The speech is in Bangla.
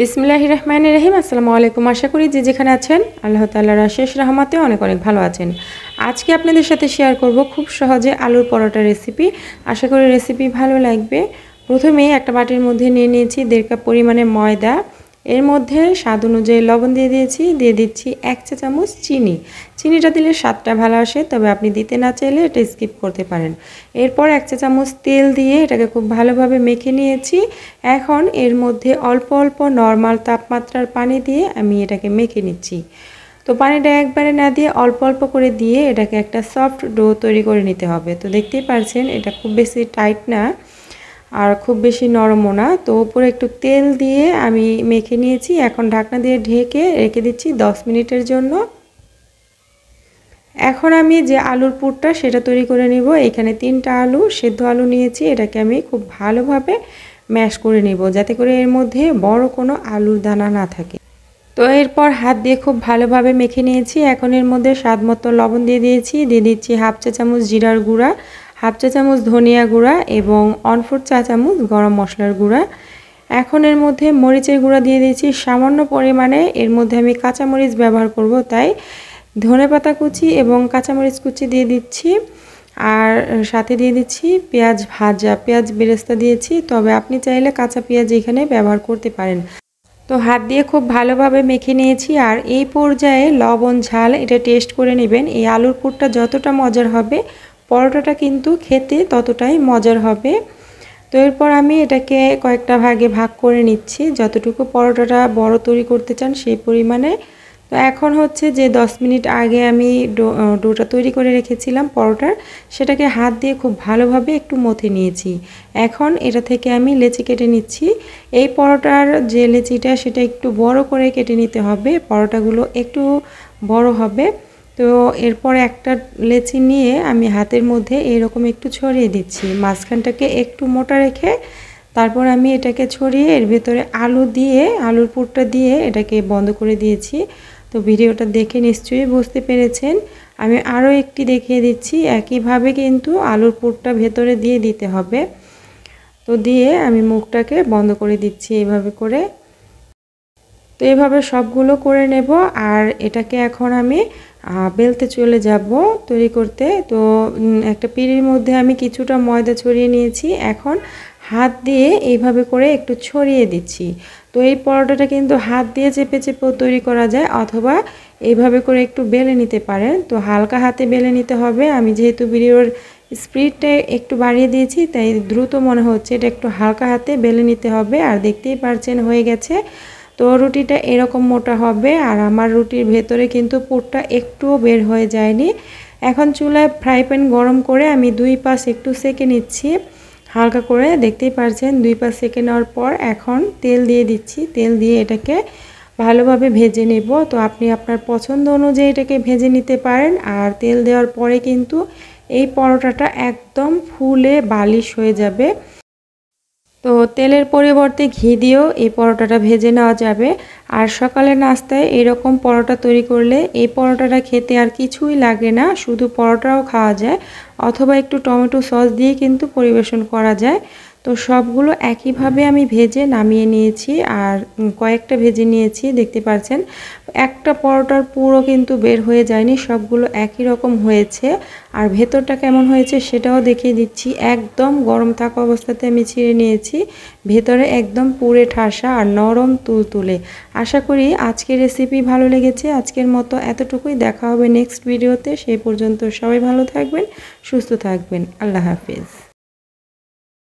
বিসমিল্লাহ রহমান রহিম আসসালামু আলাইকুম আশা করি যে যেখানে আছেন আল্লাহ তাল্লাহ শেষ রহমাতে অনেক অনেক ভালো আছেন আজকে আপনাদের সাথে শেয়ার করব খুব সহজে আলুর পরোটা রেসিপি আশা করি রেসিপি ভালো লাগবে প্রথমে একটা বাটির মধ্যে নিয়ে নিয়েছি দেড় কাপ পরিমাণে ময়দা এর মধ্যে স্বাদ অনুযায়ী লবণ দিয়ে দিয়েছি দিয়ে দিচ্ছি এক চা চামচ চিনি চিনিটা দিলে স্বাদটা ভালো আসে তবে আপনি দিতে না চাইলে এটা স্কিপ করতে পারেন এরপর এক চা চামচ তেল দিয়ে এটাকে খুব ভালোভাবে মেখে নিয়েছি এখন এর মধ্যে অল্প অল্প নর্মাল তাপমাত্রার পানি দিয়ে আমি এটাকে মেখে নিচ্ছি তো পানিটা একবারে না দিয়ে অল্প অল্প করে দিয়ে এটাকে একটা সফট ডো তৈরি করে নিতে হবে তো দেখতেই পারছেন এটা খুব বেশি টাইট না আর খুব বেশি নরমও না তো ওপরে একটু তেল দিয়ে আমি মেখে নিয়েছি এখন ঢাকনা দিয়ে ঢেকে রেখে দিচ্ছি 10 মিনিটের জন্য এখন আমি যে আলুর পুরটা সেটা তৈরি করে নিব এখানে তিনটা আলু সেদ্ধ আলু নিয়েছি এটাকে আমি খুব ভালোভাবে ম্যাশ করে নিব যাতে করে এর মধ্যে বড় কোনো আলুর দানা না থাকে তো এরপর হাত দিয়ে খুব ভালোভাবে মেখে নিয়েছি এখন এর মধ্যে স্বাদ মতো লবণ দিয়ে দিয়েছি দিয়ে দিচ্ছি হাফ চা চামচ জিরার গুঁড়া হাফ চা চামচ ধনিয়া গুঁড়া এবং অনফোর চা চামচ গরম মশলার গুঁড়া এখন এর মধ্যে মরিচের গুঁড়া দিয়ে দিয়েছি সামান্য পরিমাণে এর মধ্যে আমি কাঁচামরিচ ব্যবহার করব তাই ধনে পাতা কুচি এবং কাঁচামরিচ কুচি দিয়ে দিচ্ছি আর সাথে দিয়ে দিচ্ছি পেঁয়াজ ভাজা পেঁয়াজ বেরেস্তা দিয়েছি তবে আপনি চাইলে কাঁচা পেঁয়াজ এখানে ব্যবহার করতে পারেন তো হাত দিয়ে খুব ভালোভাবে মেখে নিয়েছি আর এই পর্যায়ে লবণ ঝাল এটা টেস্ট করে নেবেন এই আলুর পুরটা যতটা মজার হবে পরোটাটা কিন্তু খেতে ততটাই মজার হবে তো এরপর আমি এটাকে কয়েকটা ভাগে ভাগ করে নিচ্ছি যতটুকু পরোটাটা বড় তৈরি করতে চান সেই পরিমাণে তো এখন হচ্ছে যে 10 মিনিট আগে আমি ডোটা তৈরি করে রেখেছিলাম পরোটার সেটাকে হাত দিয়ে খুব ভালোভাবে একটু মথে নিয়েছি এখন এটা থেকে আমি লেচি কেটে নিচ্ছি এই পরোটার যে লেচিটা সেটা একটু বড় করে কেটে নিতে হবে পরোটাগুলো একটু বড় হবে তো এরপর একটা লেচি নিয়ে আমি হাতের মধ্যে এরকম একটু ছড়িয়ে দিচ্ছি মাঝখানটাকে একটু মোটা রেখে তারপর আমি এটাকে ছড়িয়ে এর ভেতরে আলু দিয়ে আলুর পুরটা দিয়ে এটাকে বন্ধ করে দিয়েছি তো ভিডিওটা দেখে নিশ্চয়ই বুঝতে পেরেছেন আমি আরও একটি দেখিয়ে দিচ্ছি একইভাবে কিন্তু আলুর পুরটা ভেতরে দিয়ে দিতে হবে তো দিয়ে আমি মুখটাকে বন্ধ করে দিচ্ছি এইভাবে করে তো এভাবে সবগুলো করে নেব আর এটাকে এখন আমি বেলতে চলে যাব তৈরি করতে তো একটা পিঁড়ির মধ্যে আমি কিছুটা ময়দা ছড়িয়ে নিয়েছি এখন হাত দিয়ে এইভাবে করে একটু ছড়িয়ে দিচ্ছি তো এই পরোটাটা কিন্তু হাত দিয়ে চেপে চেপেও তৈরি করা যায় অথবা এইভাবে করে একটু বেলে নিতে পারেন তো হালকা হাতে বেলে নিতে হবে আমি যেহেতু ভিডিওর স্পিডটা একটু বাড়িয়ে দিয়েছি তাই দ্রুত মনে হচ্ছে এটা একটু হালকা হাতে বেলে নিতে হবে আর দেখতেই পারছেন হয়ে গেছে তো রুটিটা এরকম মোটা হবে আর আমার রুটির ভেতরে কিন্তু পুরটা একটুও বের হয়ে যায়নি এখন চুলায় ফ্রাই প্যান গরম করে আমি দুই পাশ একটু সেকে নিচ্ছি হালকা করে দেখতেই পারছেন দুই পাশ সেকে নেওয়ার পর এখন তেল দিয়ে দিচ্ছি তেল দিয়ে এটাকে ভালোভাবে ভেজে নেব তো আপনি আপনার পছন্দ অনুযায়ী এটাকে ভেজে নিতে পারেন আর তেল দেওয়ার পরে কিন্তু এই পরোটাটা একদম ফুলে বালিশ হয়ে যাবে তো তেলের পরিবর্তে ঘি দিয়েও এই পরোটাটা ভেজে নেওয়া যাবে আর সকালে নাস্তায় এরকম পরোটা তৈরি করলে এই পরোটাটা খেতে আর কিছুই লাগে না শুধু পরোটাও খাওয়া যায় অথবা একটু টমেটো সস দিয়ে কিন্তু পরিবেশন করা যায় তো সবগুলো একইভাবে আমি ভেজে নামিয়ে নিয়েছি আর কয়েকটা ভেজে নিয়েছি দেখতে পাচ্ছেন একটা পরোটার পুরো কিন্তু বের হয়ে যায়নি সবগুলো একই রকম হয়েছে আর ভেতরটা কেমন হয়েছে সেটাও দেখিয়ে দিচ্ছি একদম গরম থাকা অবস্থাতে আমি ছিঁড়ে নিয়েছি ভেতরে একদম পুরে ঠাসা আর নরম তুলতুলে আশা করি আজকের রেসিপি ভালো লেগেছে আজকের মতো এতটুকুই দেখা হবে নেক্সট ভিডিওতে সেই পর্যন্ত সবাই ভালো থাকবেন সুস্থ থাকবেন আল্লাহ হাফিজ